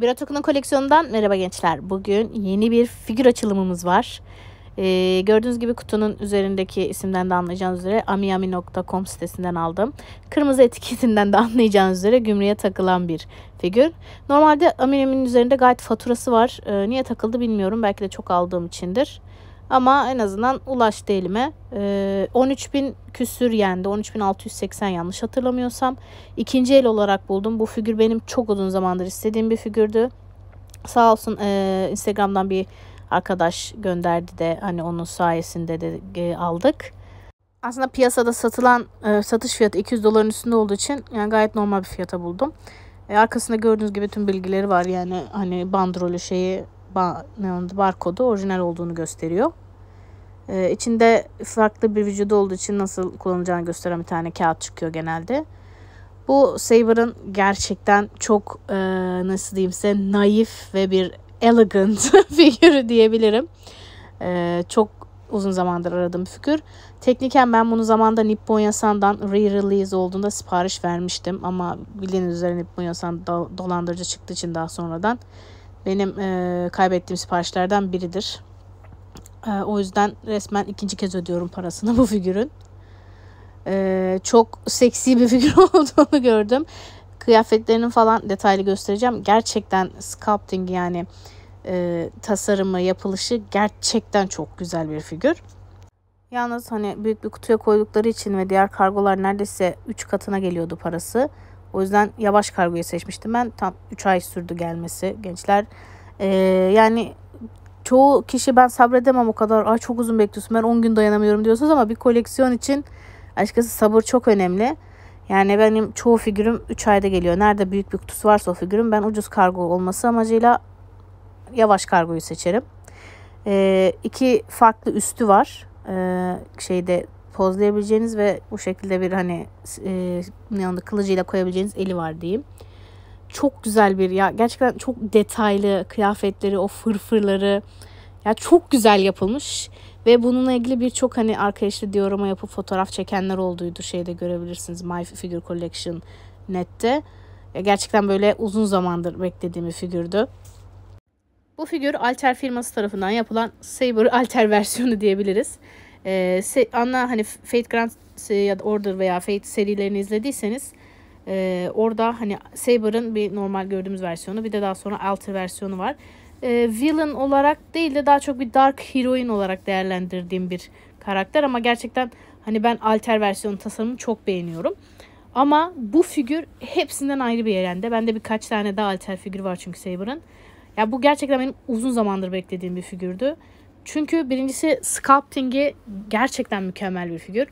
Büro Tokun'un koleksiyonundan merhaba gençler. Bugün yeni bir figür açılımımız var. Ee, gördüğünüz gibi kutunun üzerindeki isimden de anlayacağınız üzere amiami.com sitesinden aldım. Kırmızı etiketinden de anlayacağınız üzere gümrüğe takılan bir figür. Normalde amiami'nin üzerinde gayet faturası var. Ee, niye takıldı bilmiyorum. Belki de çok aldığım içindir. Ama en azından ulaştı elime. E, ee, 13.000 küsür yendi. 13.680 yanlış hatırlamıyorsam. İkinci el olarak buldum. Bu figür benim çok uzun zamandır istediğim bir figürdü. Sağ olsun e, Instagram'dan bir arkadaş gönderdi de hani onun sayesinde de e, aldık. Aslında piyasada satılan e, satış fiyatı 200 doların üstünde olduğu için yani gayet normal bir fiyata buldum. E, arkasında gördüğünüz gibi tüm bilgileri var yani hani bandrolü şeyi ba barkodu orijinal olduğunu gösteriyor. Ee, içinde farklı bir vücudu olduğu için nasıl kullanılacağını gösteren bir tane kağıt çıkıyor genelde. Bu Saber'ın gerçekten çok e, nasıl diyeyim size naif ve bir elegant figürü diyebilirim. E, çok uzun zamandır aradığım bir figür. Tekniken ben bunu zamanda Nippon Yasan'dan re-release olduğunda sipariş vermiştim. Ama bildiğiniz üzere Nippon Yasan dolandırıcı çıktığı için daha sonradan benim e, kaybettiğim siparişlerden biridir. E, o yüzden resmen ikinci kez ödüyorum parasını bu figürün. E, çok seksi bir figür olduğunu gördüm. Kıyafetlerinin falan detaylı göstereceğim. Gerçekten sculpting yani e, tasarımı, yapılışı gerçekten çok güzel bir figür. Yalnız hani büyük bir kutuya koydukları için ve diğer kargolar neredeyse 3 katına geliyordu parası. O yüzden yavaş kargoyu seçmiştim ben. Tam 3 ay sürdü gelmesi gençler. Ee, yani çoğu kişi ben sabredemem o kadar. Ay çok uzun bekliyorsun ben 10 gün dayanamıyorum diyorsunuz ama bir koleksiyon için açıkçası sabır çok önemli. Yani benim çoğu figürüm 3 ayda geliyor. Nerede büyük bir kutusu varsa o figürüm ben ucuz kargo olması amacıyla yavaş kargoyu seçerim. Ee, iki farklı üstü var. Ee, şeyde pozlayabileceğiniz ve bu şekilde bir hani e, yanında kılıcıyla koyabileceğiniz eli var diyeyim. Çok güzel bir ya gerçekten çok detaylı kıyafetleri, o fırfırları ya çok güzel yapılmış ve bununla ilgili birçok hani arkadaşla işte diorama yapıp fotoğraf çekenler olduydu. Şeyde görebilirsiniz My Figure Collection nette. Ya gerçekten böyle uzun zamandır beklediğim bir figürdü. Bu figür Alter firması tarafından yapılan Saber Alter versiyonu diyebiliriz. E, se, ana hani Fate Grand ya da Order veya Fate serilerini izlediyseniz e, orada hani Saber'ın bir normal gördüğümüz versiyonu bir de daha sonra Alter versiyonu var. E, villain olarak değil de daha çok bir Dark Heroine olarak değerlendirdiğim bir karakter ama gerçekten hani ben Alter versiyonu tasarımını çok beğeniyorum. Ama bu figür hepsinden ayrı bir yerende. Bende birkaç tane daha alter figür var çünkü Saber'ın. Ya bu gerçekten benim uzun zamandır beklediğim bir figürdü. Çünkü birincisi sculpting'i gerçekten mükemmel bir figür.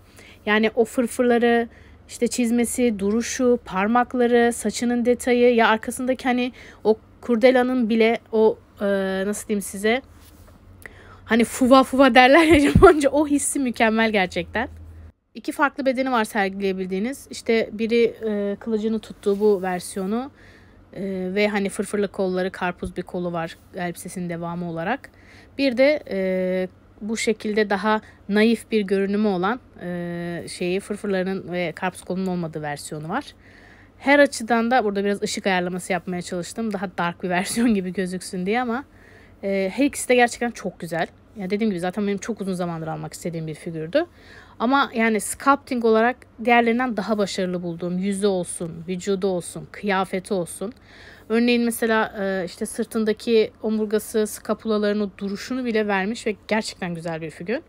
Yani o fırfırları, işte çizmesi, duruşu, parmakları, saçının detayı ya arkasındaki hani o kurdelanın bile o e, nasıl diyeyim size hani fuva fuva derler ya Japonca o hissi mükemmel gerçekten. İki farklı bedeni var sergileyebildiğiniz. İşte biri e, kılıcını tuttuğu bu versiyonu. Ee, ve hani fırfırlı kolları karpuz bir kolu var elbisesinin devamı olarak. Bir de e, bu şekilde daha naif bir görünümü olan e, şeyi fırfırlarının ve karpuz kolunun olmadığı versiyonu var. Her açıdan da burada biraz ışık ayarlaması yapmaya çalıştım. Daha dark bir versiyon gibi gözüksün diye ama e, her ikisi de gerçekten çok güzel. Ya dediğim gibi zaten benim çok uzun zamandır almak istediğim bir figürdü. Ama yani sculpting olarak diğerlerinden daha başarılı bulduğum yüzü olsun, vücudu olsun, kıyafeti olsun. Örneğin mesela e, işte sırtındaki omurgası, skapulalarını, duruşunu bile vermiş ve gerçekten güzel bir figür.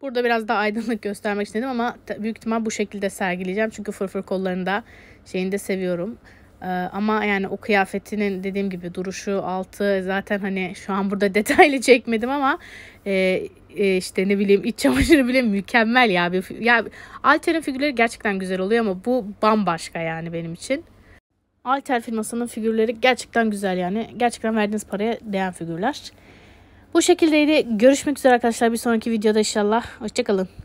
Burada biraz daha aydınlık göstermek istedim ama büyük ihtimal bu şekilde sergileyeceğim. Çünkü fırfır kollarını da şeyini de seviyorum. Ee, ama yani o kıyafetinin dediğim gibi duruşu, altı zaten hani şu an burada detaylı çekmedim ama e, e, işte ne bileyim iç çamaşırı bile mükemmel ya. Bir, ya Alter'in figürleri gerçekten güzel oluyor ama bu bambaşka yani benim için. Alter firmasının figürleri gerçekten güzel yani. Gerçekten verdiğiniz paraya değen figürler. Bu şekildeydi. Görüşmek üzere arkadaşlar. Bir sonraki videoda inşallah. Hoşçakalın.